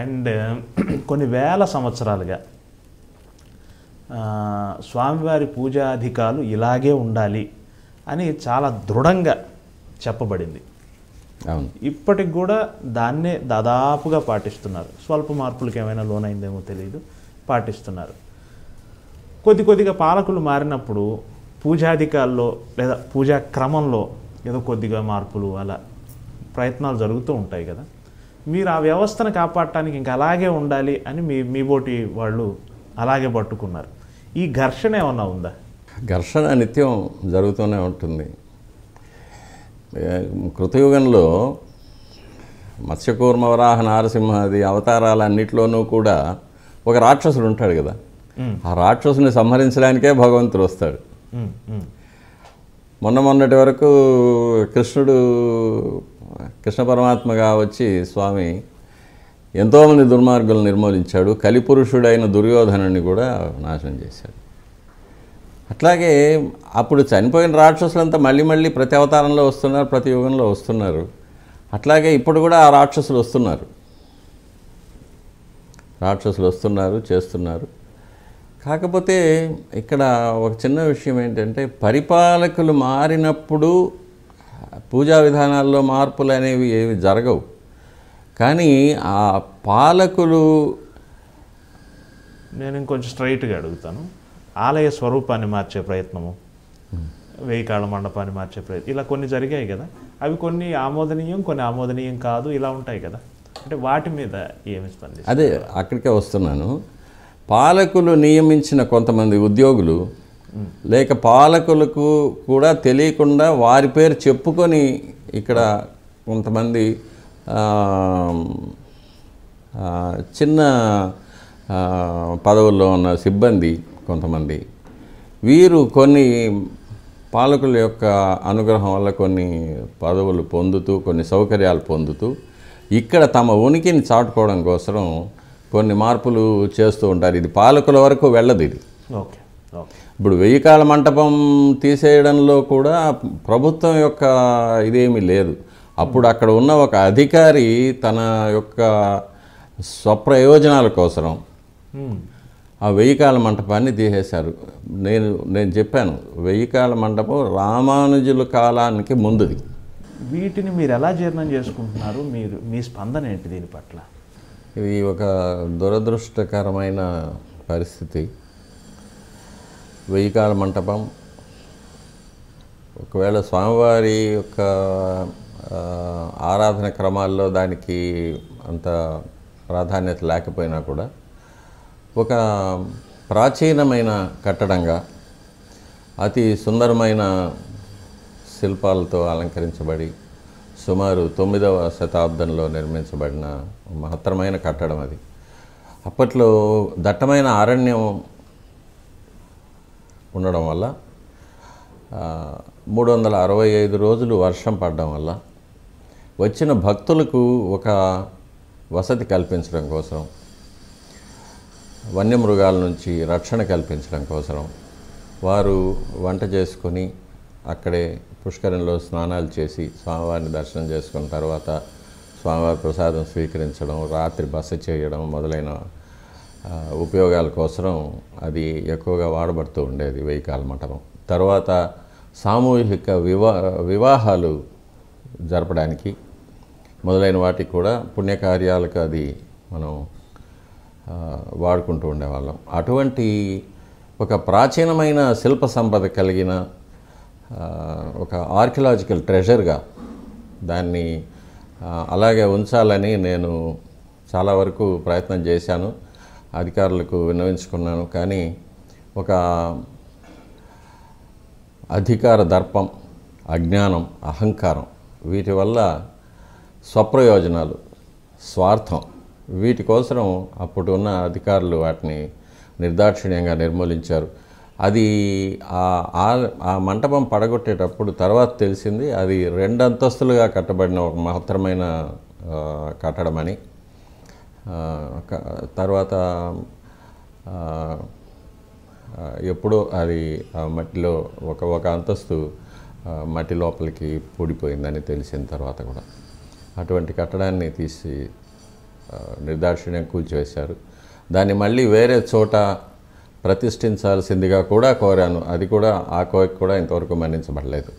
and కొన్ని వేల సంవత్సరాలుగా స్వామివారి పూజాధికారులు ఇలాగే ఉండాలి అని చాలా దృఢంగా చెప్పబడింది అవును ఇప్పటికి కూడా దాన్నే దాదాపుగా పాటిస్తున్నారు స్వల్ప మార్పులకు ఏమైనా అయిందేమో తెలియదు పాటిస్తున్నారు కొద్ది కొద్దిగా పాలకులు మారినప్పుడు పూజాధికారుల్లో లేదా పూజా క్రమంలో ఏదో కొద్దిగా మార్పులు అలా ప్రయత్నాలు జరుగుతూ ఉంటాయి కదా మీరు ఆ వ్యవస్థను కాపాడటానికి ఇంకా అలాగే ఉండాలి అని మీ మీ బోటి వాళ్ళు అలాగే పట్టుకున్నారు ఈ ఘర్షణ ఏమన్నా ఉందా ఘర్షణ నిత్యం జరుగుతూనే ఉంటుంది కృతయుగంలో మత్స్యకూర్మ వరాహ నారసింహాది అవతారాలన్నింటిలోనూ కూడా ఒక రాక్షసుడు ఉంటాడు కదా ఆ రాక్షసుని సంహరించడానికే భగవంతుడు వస్తాడు మొన్న మొన్నటి వరకు కృష్ణుడు కృష్ణ పరమాత్మగా వచ్చి స్వామి ఎంతోమంది దుర్మార్గులు నిర్మూలించాడు కలిపురుషుడైన దుర్యోధనుని కూడా నాశనం చేశాడు అట్లాగే అప్పుడు చనిపోయిన రాక్షసులంతా మళ్ళీ మళ్ళీ ప్రతి అవతారంలో వస్తున్నారు ప్రతి యుగంలో వస్తున్నారు అట్లాగే ఇప్పుడు కూడా ఆ రాక్షసులు వస్తున్నారు రాక్షసులు వస్తున్నారు చేస్తున్నారు కాకపోతే ఇక్కడ ఒక చిన్న విషయం ఏంటంటే పరిపాలకులు మారినప్పుడు పూజా విధానాల్లో మార్పులు అనేవి ఏవి జరగవు కానీ ఆ పాలకులు నేను ఇంకొంచెం స్ట్రైట్గా అడుగుతాను ఆలయ స్వరూపాన్ని మార్చే ప్రయత్నము వెయ్యి కాళ్ళ మండపాన్ని మార్చే ప్రయత్నం ఇలా కొన్ని జరిగాయి కదా అవి కొన్ని ఆమోదనీయం కొన్ని ఆమోదనీయం కాదు ఇలా ఉంటాయి కదా అంటే వాటి మీద ఏమి స్పందిస్తుంది అదే అక్కడికే వస్తున్నాను పాలకులు నియమించిన కొంతమంది ఉద్యోగులు లేక పాలకులకు కూడా తెలియకుండా వారి పేరు చెప్పుకొని ఇక్కడ కొంతమంది చిన్న పదవుల్లో ఉన్న సిబ్బంది కొంతమంది వీరు కొన్ని పాలకుల యొక్క అనుగ్రహం వల్ల కొన్ని పదవులు పొందుతూ కొన్ని సౌకర్యాలు పొందుతూ ఇక్కడ తమ ఉనికిని చాటుకోవడం కోసం కొన్ని మార్పులు చేస్తూ ఉంటారు ఇది పాలకుల వరకు వెళ్ళదు ఇది ఓకే ఇప్పుడు వెయ్యి కాల మంటపం తీసేయడంలో కూడా ప్రభుత్వం యొక్క ఇదేమీ లేదు అప్పుడు అక్కడ ఉన్న ఒక అధికారి తన యొక్క స్వప్రయోజనాల కోసం ఆ వెయ్యి కాల మంటపాన్ని తీసేశారు నేను నేను చెప్పాను వెయ్యి కాల మంటపం రామానుజుల కాలానికి ముందుది వీటిని మీరు ఎలా జీర్ణం చేసుకుంటున్నారు మీరు మీ స్పందన ఏంటి దీని పట్ల ఇది ఒక దురదృష్టకరమైన పరిస్థితి వెయ్యికాల మంటపం ఒకవేళ స్వామివారి యొక్క ఆరాధన క్రమాల్లో దానికి అంత ప్రాధాన్యత లేకపోయినా కూడా ఒక ప్రాచీనమైన కట్టడంగా అతి సుందరమైన శిల్పాలతో అలంకరించబడి సుమారు తొమ్మిదవ శతాబ్దంలో నిర్మించబడిన మహత్తరమైన కట్టడం అది అప్పట్లో దట్టమైన అరణ్యం ఉండడం వల్ల మూడు వందల అరవై ఐదు రోజులు వర్షం పడడం వల్ల వచ్చిన భక్తులకు ఒక వసతి కల్పించడం కోసం వన్యమృగాల నుంచి రక్షణ కల్పించడం కోసం వారు వంట చేసుకొని అక్కడే పుష్కరంలో స్నానాలు చేసి స్వామివారిని దర్శనం చేసుకున్న తర్వాత స్వామివారి ప్రసాదం స్వీకరించడం రాత్రి బస చేయడం మొదలైన ఉపయోగాల కోసం అది ఎక్కువగా వాడబడుతూ ఉండేది వెయ్యికాల కాల తర్వాత సామూహిక వివా వివాహాలు జరపడానికి మొదలైన వాటికి కూడా పుణ్యకార్యాలకు అది మనం వాడుకుంటూ ఉండేవాళ్ళం అటువంటి ఒక ప్రాచీనమైన శిల్ప సంపద కలిగిన ఒక ఆర్కియలాజికల్ ట్రెజర్గా దాన్ని అలాగే ఉంచాలని నేను చాలా వరకు ప్రయత్నం చేశాను అధికారులకు విన్నవించుకున్నాను కానీ ఒక అధికార దర్పం అజ్ఞానం అహంకారం వీటి వల్ల స్వప్రయోజనాలు స్వార్థం వీటి కోసం అప్పుడు ఉన్న అధికారులు వాటిని నిర్దాక్షిణ్యంగా నిర్మూలించారు అది ఆ మంటపం పడగొట్టేటప్పుడు తర్వాత తెలిసింది అది రెండు అంతస్తులుగా కట్టబడిన ఒక మహత్తరమైన అని తర్వాత ఎప్పుడో అది మట్టిలో ఒక ఒక అంతస్తు మట్టి లోపలికి పూడిపోయిందని తెలిసిన తర్వాత కూడా అటువంటి కట్టడాన్ని తీసి నిర్దాక్షిణ్యం కూల్చివేశారు దాన్ని మళ్ళీ వేరే చోట ప్రతిష్ఠించాల్సిందిగా కూడా కోరాను అది కూడా ఆ కోరిక కూడా ఇంతవరకు మన్నించబడలేదు